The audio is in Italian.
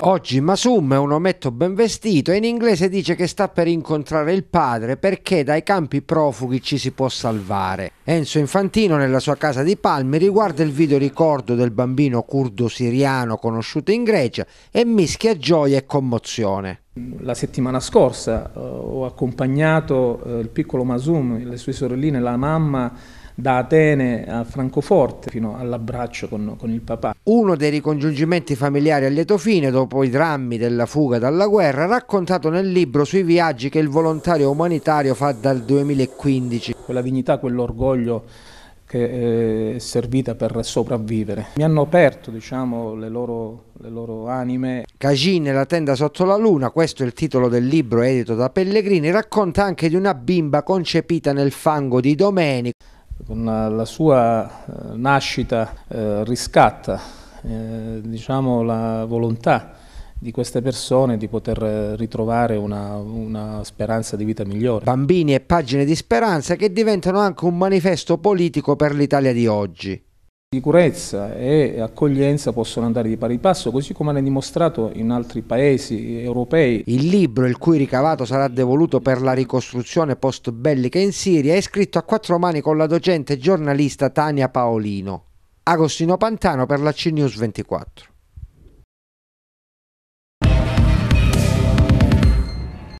Oggi Masum è un ometto ben vestito e in inglese dice che sta per incontrare il padre perché dai campi profughi ci si può salvare. Enzo Infantino nella sua casa di Palmi riguarda il video ricordo del bambino curdo siriano conosciuto in Grecia e mischia gioia e commozione. La settimana scorsa eh, ho accompagnato eh, il piccolo Masum, le sue sorelline, la mamma da Atene a Francoforte fino all'abbraccio con, con, il papà. Uno dei ricongiungimenti familiari a lieto fine dopo i drammi della fuga dalla guerra raccontato nel libro sui viaggi che il volontario umanitario fa dal 2015. Quella dignità, quell'orgoglio che eh, è servita per sopravvivere. Mi hanno aperto diciamo, le, loro, le loro anime. Cagin la tenda sotto la luna, questo è il titolo del libro edito da Pellegrini, racconta anche di una bimba concepita nel fango di Domenico. Con eh, la sua eh, nascita eh, riscatta eh, diciamo, la volontà di queste persone di poter ritrovare una, una, speranza di vita migliore. Bambini e pagine di speranza che diventano anche un manifesto politico per l'Italia di oggi. Sicurezza e accoglienza possono andare di pari passo, così come hanno dimostrato in altri paesi europei. Il libro, il cui ricavato sarà devoluto per la ricostruzione post-bellica in Siria, è scritto a quattro mani con la docente giornalista Tania Paolino. Agostino Pantano per la CNews 24.